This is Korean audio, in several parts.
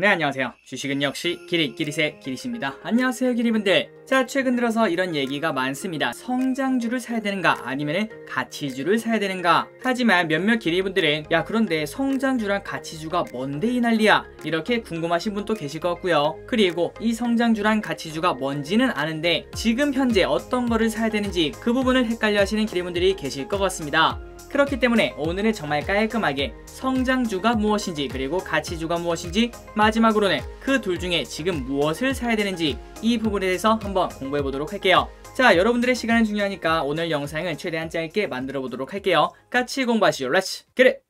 네 안녕하세요 주식은 역시 기릿 기릿의 기릿십니다 안녕하세요 기릿분들 자 최근 들어서 이런 얘기가 많습니다 성장주를 사야 되는가 아니면 가치주를 사야 되는가 하지만 몇몇 기릿분들은 야 그런데 성장주랑 가치주가 뭔데 이 난리야 이렇게 궁금하신 분도 계실 것 같고요 그리고 이 성장주랑 가치주가 뭔지는 아는데 지금 현재 어떤 거를 사야 되는지 그 부분을 헷갈려 하시는 기릿분들이 계실 것 같습니다 그렇기 때문에 오늘은 정말 깔끔하게 성장주가 무엇인지 그리고 가치주가 무엇인지 마지막으로는 그 둘 중에 지금 무엇을 사야 되는지 이 부분에 대해서 한번 공부해 보도록 할게요. 자 여러분들의 시간은 중요하니까 오늘 영상은 최대한 짧게 만들어 보도록 할게요. 같이 공부하시오 렛츠 그래.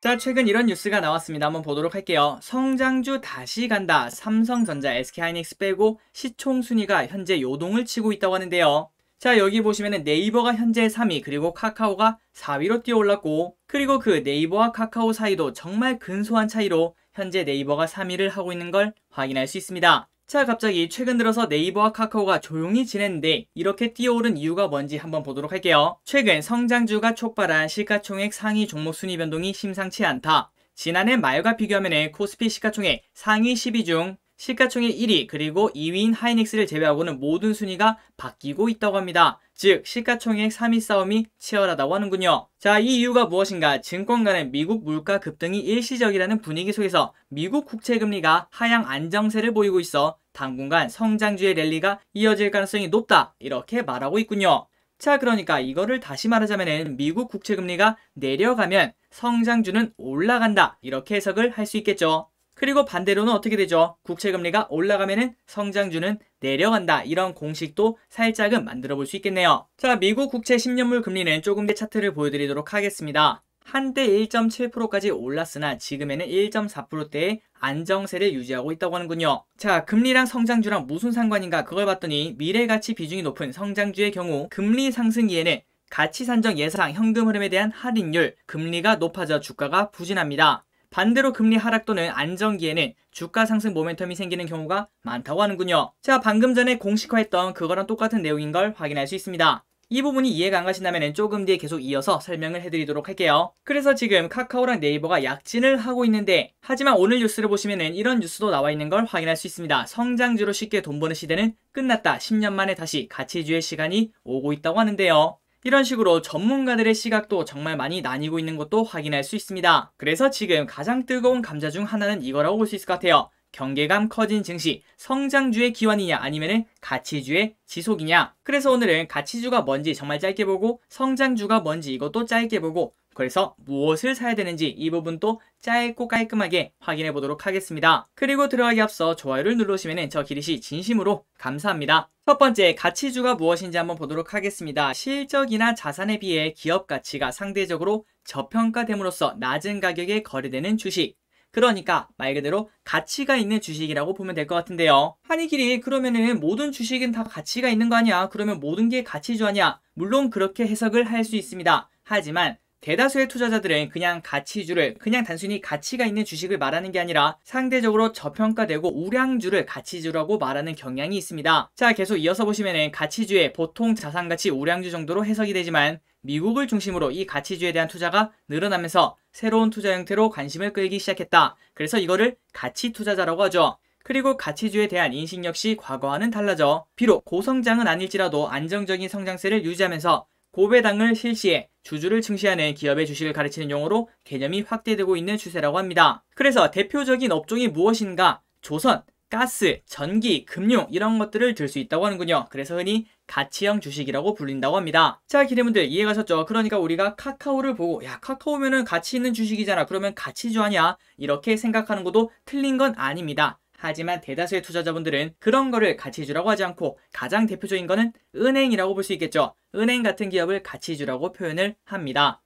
자 최근 이런 뉴스가 나왔습니다. 한번 보도록 할게요. 성장주 다시 간다. 삼성전자, SK하이닉스 빼고 시총 순위가 현재 요동을 치고 있다고 하는데요. 자 여기 보시면 네이버가 현재 3위 그리고 카카오가 4위로 뛰어올랐고 그리고 그 네이버와 카카오 사이도 정말 근소한 차이로 현재 네이버가 3위를 하고 있는 걸 확인할 수 있습니다. 자 갑자기 최근 들어서 네이버와 카카오가 조용히 지냈는데 이렇게 뛰어오른 이유가 뭔지 한번 보도록 할게요. 최근 성장주가 촉발한 시가총액 상위 종목 순위 변동이 심상치 않다. 지난해 말과 비교하면 코스피 시가총액 상위 10위 중 시가총액 1위 그리고 2위인 하이닉스를 제외하고는 모든 순위가 바뀌고 있다고 합니다. 즉 시가총액 3위 싸움이 치열하다고 하는군요. 자, 이 이유가 무엇인가? 증권 가는 미국 물가 급등이 일시적이라는 분위기 속에서 미국 국채 금리가 하향 안정세를 보이고 있어 당분간 성장주의 랠리가 이어질 가능성이 높다. 이렇게 말하고 있군요. 자, 그러니까 이거를 다시 말하자면 미국 국채 금리가 내려가면 성장주는 올라간다. 이렇게 해석을 할 수 있겠죠. 그리고 반대로는 어떻게 되죠? 국채 금리가 올라가면 성장주는 내려간다. 이런 공식도 살짝은 만들어 볼 수 있겠네요. 자, 미국 국채 10년물 금리는 조금 더 차트를 보여드리도록 하겠습니다. 한때 1.7%까지 올랐으나 지금에는 1.4%대의 안정세를 유지하고 있다고 하는군요. 자, 금리랑 성장주랑 무슨 상관인가 그걸 봤더니 미래 가치 비중이 높은 성장주의 경우 금리 상승 기에는 가치 산정 예상 현금 흐름에 대한 할인율, 금리가 높아져 주가가 부진합니다. 반대로 금리 하락 또는 안정기에는 주가 상승 모멘텀이 생기는 경우가 많다고 하는군요. 자, 방금 전에 공식화했던 그거랑 똑같은 내용인 걸 확인할 수 있습니다. 이 부분이 이해가 안 가신다면 조금 뒤에 계속 이어서 설명을 해드리도록 할게요. 그래서 지금 카카오랑 네이버가 약진을 하고 있는데 하지만 오늘 뉴스를 보시면 이런 뉴스도 나와 있는 걸 확인할 수 있습니다. 성장주로 쉽게 돈 버는 시대는 끝났다. 10년 만에 다시 가치주의 시간이 오고 있다고 하는데요. 이런 식으로 전문가들의 시각도 정말 많이 나뉘고 있는 것도 확인할 수 있습니다. 그래서 지금 가장 뜨거운 감자 중 하나는 이거라고 볼 수 있을 것 같아요. 경계감 커진 증시, 성장주의 기환이냐 아니면 가치주의 지속이냐. 그래서 오늘은 가치주가 뭔지 정말 짧게 보고 성장주가 뭔지 이것도 짧게 보고 그래서 무엇을 사야 되는지 이 부분도 짧고 깔끔하게 확인해 보도록 하겠습니다. 그리고 들어가기 앞서 좋아요를 눌러주시면 저기리씨 진심으로 감사합니다. 첫 번째, 가치주가 무엇인지 한번 보도록 하겠습니다. 실적이나 자산에 비해 기업 가치가 상대적으로 저평가됨으로써 낮은 가격에 거래되는 주식. 그러니까 말 그대로 가치가 있는 주식이라고 보면 될 것 같은데요. 한이길이 그러면은 모든 주식은 다 가치가 있는 거 아니야? 그러면 모든 게 가치주 아니야? 물론 그렇게 해석을 할 수 있습니다. 하지만 대다수의 투자자들은 그냥 가치주를 그냥 단순히 가치가 있는 주식을 말하는 게 아니라 상대적으로 저평가되고 우량주를 가치주라고 말하는 경향이 있습니다. 자 계속 이어서 보시면은 가치주의 보통 자산가치 우량주 정도로 해석이 되지만 미국을 중심으로 이 가치주에 대한 투자가 늘어나면서 새로운 투자 형태로 관심을 끌기 시작했다. 그래서 이거를 가치 투자자라고 하죠. 그리고 가치주에 대한 인식 역시 과거와는 달라져 비록 고성장은 아닐지라도 안정적인 성장세를 유지하면서 고배당을 실시해 주주를 증시하는 기업의 주식을 가르치는 용어로 개념이 확대되고 있는 추세라고 합니다. 그래서 대표적인 업종이 무엇인가? 조선, 가스, 전기, 금융 이런 것들을 들 수 있다고 하는군요. 그래서 흔히 가치형 주식이라고 불린다고 합니다. 자, 기대분들 이해가셨죠? 그러니까 우리가 카카오를 보고 야, 카카오면은 가치 있는 주식이잖아. 그러면 가치주 아니야? 이렇게 생각하는 것도 틀린 건 아닙니다. 하지만 대다수의 투자자분들은 그런 거를 가치주라고 하지 않고 가장 대표적인 거는 은행이라고 볼 수 있겠죠. 은행 같은 기업을 가치주라고 표현을 합니다.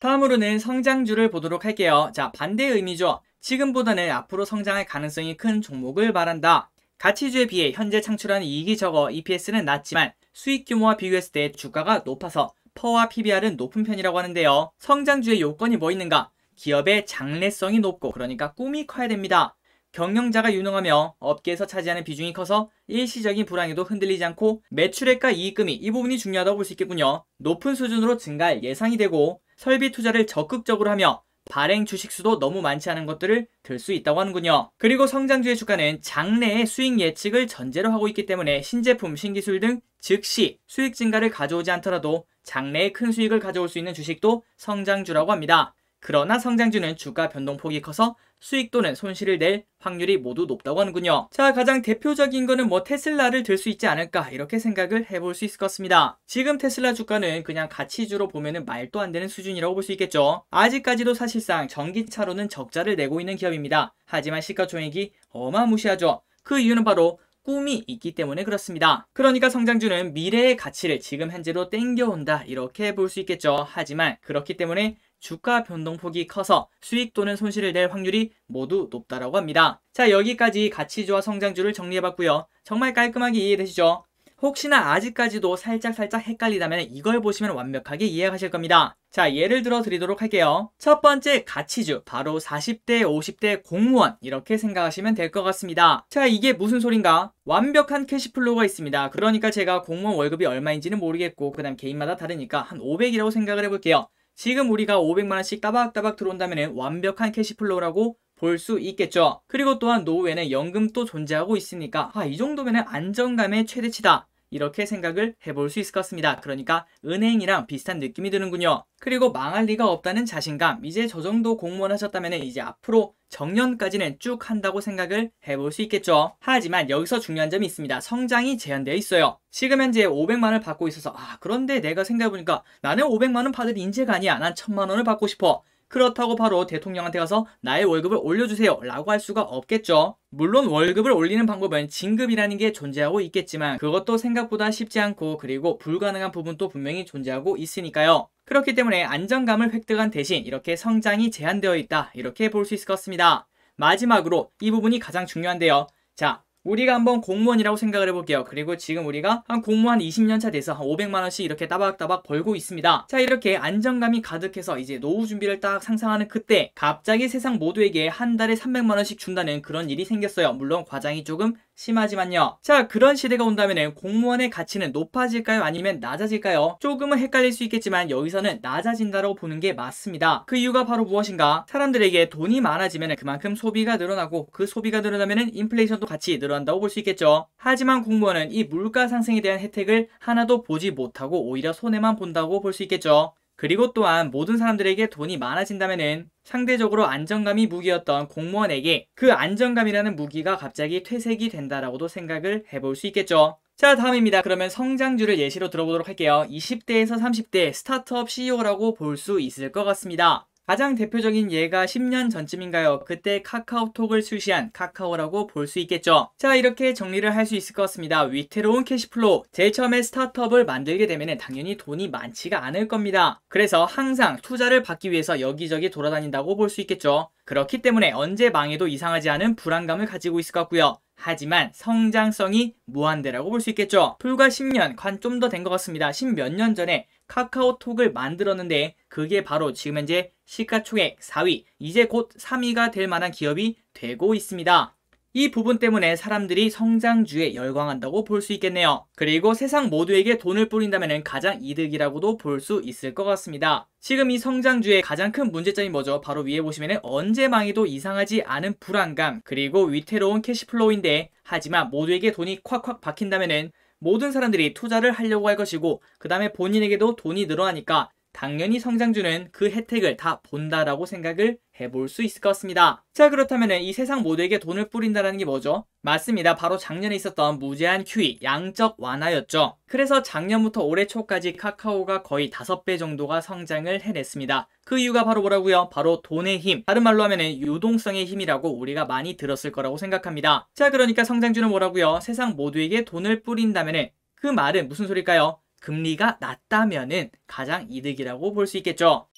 다음으로는 성장주를 보도록 할게요. 자, 반대의 의미죠. 지금보다는 앞으로 성장할 가능성이 큰 종목을 말한다. 가치주에 비해 현재 창출하는 이익이 적어 EPS는 낮지만 수익 규모와 비교했을 때 주가가 높아서 퍼와 PBR은 높은 편이라고 하는데요. 성장주의 요건이 뭐 있는가? 기업의 장래성이 높고 그러니까 꿈이 커야 됩니다. 경영자가 유능하며 업계에서 차지하는 비중이 커서 일시적인 불황에도 흔들리지 않고 매출액과 이익금이 이 부분이 중요하다고 볼 수 있겠군요. 높은 수준으로 증가할 예상이 되고 설비 투자를 적극적으로 하며 발행 주식수도 너무 많지 않은 것들을 들 수 있다고 하는군요. 그리고 성장주의 주가는 장래의 수익 예측을 전제로 하고 있기 때문에 신제품, 신기술 등 즉시 수익 증가를 가져오지 않더라도 장래에 큰 수익을 가져올 수 있는 주식도 성장주라고 합니다. 그러나 성장주는 주가 변동폭이 커서 수익 또는 손실을 낼 확률이 모두 높다고 하는군요. 자, 가장 대표적인 거는 뭐 테슬라를 들 수 있지 않을까 이렇게 생각을 해볼 수 있을 것 같습니다. 지금 테슬라 주가는 그냥 가치주로 보면은 말도 안 되는 수준이라고 볼 수 있겠죠. 아직까지도 사실상 전기차로는 적자를 내고 있는 기업입니다. 하지만 시가총액이 어마무시하죠. 그 이유는 바로 꿈이 있기 때문에 그렇습니다. 그러니까 성장주는 미래의 가치를 지금 현재로 땡겨온다 이렇게 볼 수 있겠죠. 하지만 그렇기 때문에 주가 변동폭이 커서 수익 또는 손실을 낼 확률이 모두 높다라고 합니다. 자 여기까지 가치주와 성장주를 정리해봤고요. 정말 깔끔하게 이해되시죠? 혹시나 아직까지도 살짝살짝 헷갈리다면 이걸 보시면 완벽하게 이해하실 겁니다. 자, 예를 들어 드리도록 할게요. 첫 번째 가치주, 바로 40대, 50대 공무원 이렇게 생각하시면 될 것 같습니다. 자, 이게 무슨 소린가? 완벽한 캐시플로우가 있습니다. 그러니까 제가 공무원 월급이 얼마인지는 모르겠고 그 다음 개인마다 다르니까 한 500이라고 생각을 해볼게요. 지금 우리가 500만원씩 따박따박 들어온다면 완벽한 캐시플로우라고 볼 수 있겠죠. 그리고 또한 노후에는 연금도 존재하고 있으니까 아, 이 정도면 안정감의 최대치다. 이렇게 생각을 해볼 수 있을 것 같습니다. 그러니까 은행이랑 비슷한 느낌이 드는군요. 그리고 망할 리가 없다는 자신감. 이제 저 정도 공무원 하셨다면 이제 앞으로 정년까지는 쭉 한다고 생각을 해볼 수 있겠죠. 하지만 여기서 중요한 점이 있습니다. 성장이 제한되어 있어요. 지금 현재 500만을 받고 있어서 아 그런데 내가 생각해보니까 나는 500만원 받을 인재가 아니야. 난 1000만원을 받고 싶어. 그렇다고 바로 대통령한테 가서 나의 월급을 올려주세요 라고 할 수가 없겠죠. 물론 월급을 올리는 방법은 진급이라는 게 존재하고 있겠지만 그것도 생각보다 쉽지 않고 그리고 불가능한 부분도 분명히 존재하고 있으니까요. 그렇기 때문에 안정감을 획득한 대신 이렇게 성장이 제한되어 있다 이렇게 볼 수 있을 것 같습니다. 마지막으로 이 부분이 가장 중요한데요. 자, 우리가 한번 공무원이라고 생각을 해볼게요. 그리고 지금 우리가 한 공무원 20년 차 돼서 한 500만원씩 이렇게 따박따박 벌고 있습니다. 자, 이렇게 안정감이 가득해서 이제 노후 준비를 딱 상상하는 그때 갑자기 세상 모두에게 한 달에 300만원씩 준다는 그런 일이 생겼어요. 물론 과장이 조금 심하지만요. 자, 그런 시대가 온다면 공무원의 가치는 높아질까요? 아니면 낮아질까요? 조금은 헷갈릴 수 있겠지만 여기서는 낮아진다고 보는 게 맞습니다. 그 이유가 바로 무엇인가? 사람들에게 돈이 많아지면 그만큼 소비가 늘어나고 그 소비가 늘어나면 인플레이션도 같이 늘어난다고 볼 수 있겠죠. 하지만 공무원은 이 물가 상승에 대한 혜택을 하나도 보지 못하고 오히려 손해만 본다고 볼 수 있겠죠. 그리고 또한 모든 사람들에게 돈이 많아진다면 상대적으로 안정감이 무기였던 공무원에게 그 안정감이라는 무기가 갑자기 퇴색이 된다라고도 생각을 해볼 수 있겠죠. 자 다음입니다. 그러면 성장주를 예시로 들어보도록 할게요. 20대에서 30대 스타트업 CEO라고 볼 수 있을 것 같습니다. 가장 대표적인 예가 10년 전쯤인가요? 그때 카카오톡을 출시한 카카오라고 볼 수 있겠죠. 자 이렇게 정리를 할 수 있을 것 같습니다. 위태로운 캐시플로우 제일 처음에 스타트업을 만들게 되면 당연히 돈이 많지가 않을 겁니다. 그래서 항상 투자를 받기 위해서 여기저기 돌아다닌다고 볼 수 있겠죠. 그렇기 때문에 언제 망해도 이상하지 않은 불안감을 가지고 있을 것 같고요. 하지만 성장성이 무한대라고 볼 수 있겠죠. 불과 10년, 관 좀 더 된 것 같습니다. 10몇 년 전에 카카오톡을 만들었는데 그게 바로 지금 현재 시가총액 4위, 이제 곧 3위가 될 만한 기업이 되고 있습니다. 이 부분 때문에 사람들이 성장주에 열광한다고 볼 수 있겠네요. 그리고 세상 모두에게 돈을 뿌린다면 가장 이득이라고도 볼 수 있을 것 같습니다. 지금 이 성장주의 가장 큰 문제점이 뭐죠? 바로 위에 보시면 언제 망해도 이상하지 않은 불안감 그리고 위태로운 캐시플로우인데 하지만 모두에게 돈이 콱콱 박힌다면 모든 사람들이 투자를 하려고 할 것이고 그 다음에 본인에게도 돈이 늘어나니까 당연히 성장주는 그 혜택을 다 본다라고 생각을 해볼 수 있을 것 같습니다. 자 그렇다면 이 세상 모두에게 돈을 뿌린다는게 뭐죠? 맞습니다. 바로 작년에 있었던 무제한 QE, 양적 완화였죠. 그래서 작년부터 올해 초까지 카카오가 거의 5배 정도가 성장을 해냈습니다. 그 이유가 바로 뭐라고요? 바로 돈의 힘. 다른 말로 하면 유동성의 힘이라고 우리가 많이 들었을 거라고 생각합니다. 자 그러니까 성장주는 뭐라고요? 세상 모두에게 돈을 뿌린다면 그 말은 무슨 소릴까요? 금리가 낮다면은 가장 이득이라고 볼 수 있겠죠.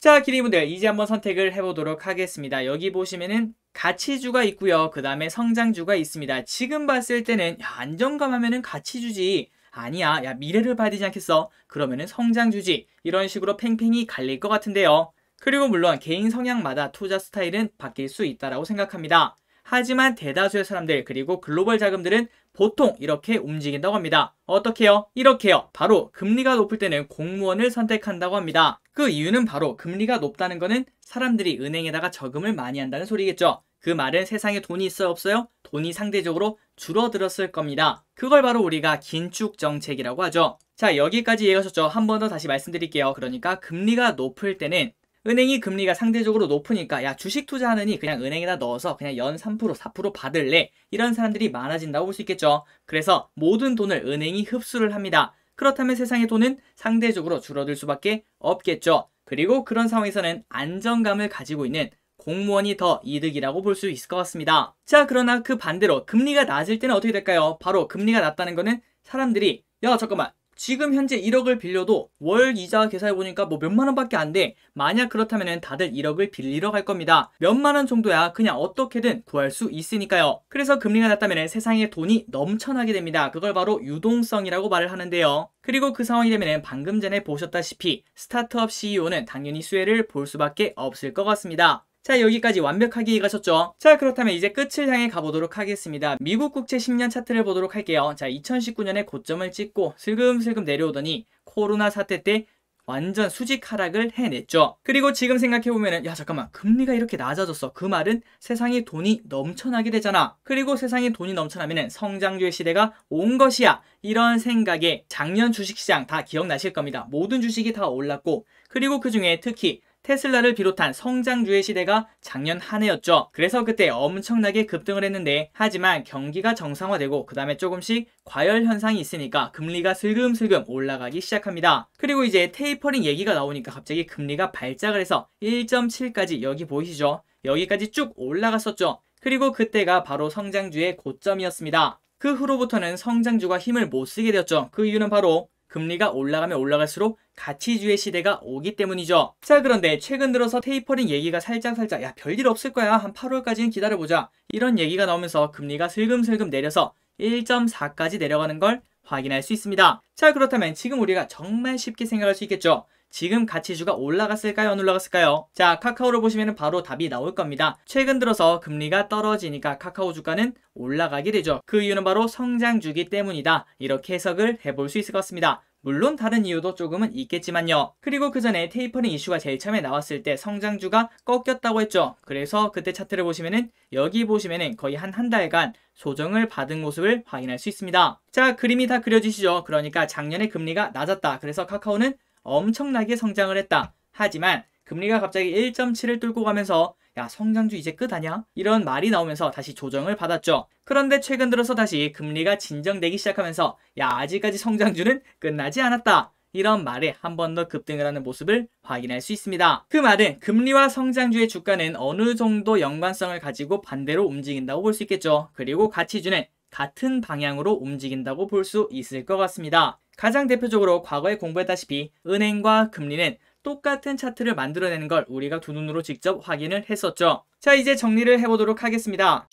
자, 기리분들 이제 한번 선택을 해보도록 하겠습니다. 여기 보시면은 가치주가 있고요. 그 다음에 성장주가 있습니다. 지금 봤을 때는 야, 안정감 하면은 가치주지. 아니야, 야 미래를 봐야 되지 않겠어? 그러면은 성장주지. 이런 식으로 팽팽히 갈릴 것 같은데요. 그리고 물론 개인 성향마다 투자 스타일은 바뀔 수 있다라고 생각합니다. 하지만 대다수의 사람들 그리고 글로벌 자금들은 보통 이렇게 움직인다고 합니다. 어떻게요? 이렇게요. 바로 금리가 높을 때는 공무원을 선택한다고 합니다. 그 이유는 바로 금리가 높다는 것은 사람들이 은행에다가 저금을 많이 한다는 소리겠죠. 그 말은 세상에 돈이 있어요 없어요? 돈이 상대적으로 줄어들었을 겁니다. 그걸 바로 우리가 긴축 정책이라고 하죠. 자 여기까지 이해가셨죠? 한 번 더 다시 말씀드릴게요. 그러니까 금리가 높을 때는 은행이 금리가 상대적으로 높으니까 야 주식 투자하느니 그냥 은행에다 넣어서 그냥 연 3% 4% 받을래 이런 사람들이 많아진다고 볼 수 있겠죠. 그래서 모든 돈을 은행이 흡수를 합니다. 그렇다면 세상의 돈은 상대적으로 줄어들 수밖에 없겠죠. 그리고 그런 상황에서는 안정감을 가지고 있는 공무원이 더 이득이라고 볼 수 있을 것 같습니다. 자 그러나 그 반대로 금리가 낮을 때는 어떻게 될까요? 바로 금리가 낮다는 것은 사람들이 야 잠깐만 지금 현재 1억을 빌려도 월 이자 계산해보니까 뭐 몇만 원밖에 안 돼. 만약 그렇다면 다들 1억을 빌리러 갈 겁니다. 몇만 원 정도야 그냥 어떻게든 구할 수 있으니까요. 그래서 금리가 낮다면 세상에 돈이 넘쳐나게 됩니다. 그걸 바로 유동성이라고 말을 하는데요. 그리고 그 상황이 되면 방금 전에 보셨다시피 스타트업 CEO는 당연히 수혜를 볼 수밖에 없을 것 같습니다. 자 여기까지 완벽하게 이해가셨죠? 자 그렇다면 이제 끝을 향해 가보도록 하겠습니다. 미국 국채 10년 차트를 보도록 할게요. 자 2019년에 고점을 찍고 슬금슬금 내려오더니 코로나 사태 때 완전 수직 하락을 해냈죠. 그리고 지금 생각해보면야 잠깐만 금리가 이렇게 낮아졌어. 그 말은 세상에 돈이 넘쳐나게 되잖아. 그리고 세상에 돈이 넘쳐나면 성장주의 시대가 온 것이야. 이런 생각에 작년 주식시장 다 기억나실 겁니다. 모든 주식이 다 올랐고 그리고 그중에 특히 테슬라를 비롯한 성장주의 시대가 작년 한 해였죠. 그래서 그때 엄청나게 급등을 했는데 하지만 경기가 정상화되고 그 다음에 조금씩 과열 현상이 있으니까 금리가 슬금슬금 올라가기 시작합니다. 그리고 이제 테이퍼링 얘기가 나오니까 갑자기 금리가 발작을 해서 1.7까지 여기 보이시죠? 여기까지 쭉 올라갔었죠. 그리고 그때가 바로 성장주의 고점이었습니다. 그 후로부터는 성장주가 힘을 못 쓰게 되었죠. 그 이유는 바로 금리가 올라가면 올라갈수록 가치주의 시대가 오기 때문이죠. 자 그런데 최근 들어서 테이퍼링 얘기가 살짝살짝 야 별일 없을 거야 한 8월까지는 기다려보자 이런 얘기가 나오면서 금리가 슬금슬금 내려서 1.4까지 내려가는 걸 확인할 수 있습니다. 자 그렇다면 지금 우리가 정말 쉽게 생각할 수 있겠죠. 지금 가치주가 올라갔을까요? 안 올라갔을까요? 자, 카카오를 보시면 바로 답이 나올 겁니다. 최근 들어서 금리가 떨어지니까 카카오 주가는 올라가게 되죠. 그 이유는 바로 성장주기 때문이다. 이렇게 해석을 해볼 수 있을 것 같습니다. 물론 다른 이유도 조금은 있겠지만요. 그리고 그 전에 테이퍼링 이슈가 제일 처음에 나왔을 때 성장주가 꺾였다고 했죠. 그래서 그때 차트를 보시면은 여기 보시면은 거의 한 한 달간 조정을 받은 모습을 확인할 수 있습니다. 자, 그림이 다 그려지시죠? 그러니까 작년에 금리가 낮았다. 그래서 카카오는 엄청나게 성장을 했다. 하지만 금리가 갑자기 1.7을 뚫고 가면서 야 성장주 이제 끝 아냐? 이런 말이 나오면서 다시 조정을 받았죠. 그런데 최근 들어서 다시 금리가 진정되기 시작하면서 야 아직까지 성장주는 끝나지 않았다. 이런 말에 한 번 더 급등을 하는 모습을 확인할 수 있습니다. 그 말은 금리와 성장주의 주가는 어느 정도 연관성을 가지고 반대로 움직인다고 볼 수 있겠죠. 그리고 가치주는 같은 방향으로 움직인다고 볼 수 있을 것 같습니다. 가장 대표적으로 과거에 공부했다시피 은행과 금리는 똑같은 차트를 만들어내는 걸 우리가 두 눈으로 직접 확인을 했었죠. 자 이제 정리를 해보도록 하겠습니다.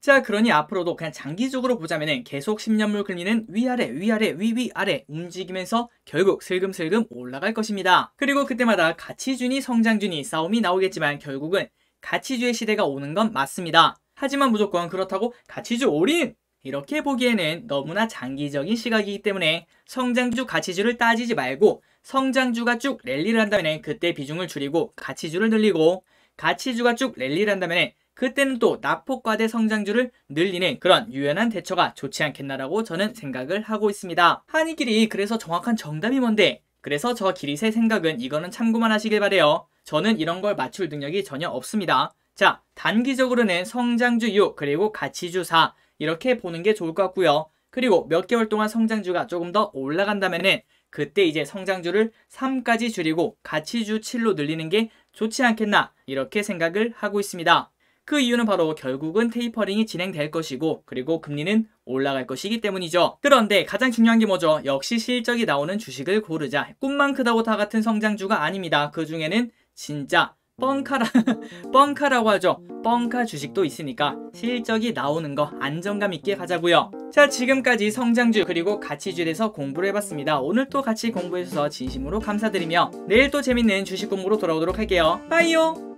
자 그러니 앞으로도 그냥 장기적으로 보자면 계속 10년물 금리는 위아래 위아래 위위아래 움직이면서 결국 슬금슬금 올라갈 것입니다. 그리고 그때마다 가치주이성장주이 싸움이 나오겠지만 결국은 가치주의 시대가 오는 건 맞습니다. 하지만 무조건 그렇다고 가치주 올인! 이렇게 보기에는 너무나 장기적인 시각이기 때문에 성장주 가치주를 따지지 말고 성장주가 쭉 랠리를 한다면 그때 비중을 줄이고 가치주를 늘리고 가치주가 쭉 랠리를 한다면 그때는 또 낙폭과대 성장주를 늘리는 그런 유연한 대처가 좋지 않겠나라고 저는 생각을 하고 있습니다. 한이길이 그래서 정확한 정답이 뭔데? 그래서 저 기릿의 생각은 이거는 참고만 하시길 바래요. 저는 이런 걸 맞출 능력이 전혀 없습니다. 자, 단기적으로는 성장주 6 그리고 가치주 4 이렇게 보는 게 좋을 것 같고요. 그리고 몇 개월 동안 성장주가 조금 더 올라간다면은 그때 이제 성장주를 3까지 줄이고 가치주 7로 늘리는 게 좋지 않겠나 이렇게 생각을 하고 있습니다. 그 이유는 바로 결국은 테이퍼링이 진행될 것이고 그리고 금리는 올라갈 것이기 때문이죠. 그런데 가장 중요한 게 뭐죠? 역시 실적이 나오는 주식을 고르자. 꿈만 크다고 다 같은 성장주가 아닙니다. 그 중에는 진짜 뻥카라 뻥카라고 하죠 뻥카 주식도 있으니까 실적이 나오는 거 안정감 있게 가자고요 자 지금까지 성장주 그리고 가치주에서 공부를 해봤습니다 오늘 또 같이 공부해주셔서 진심으로 감사드리며 내일 또 재밌는 주식 공부로 돌아오도록 할게요 빠이요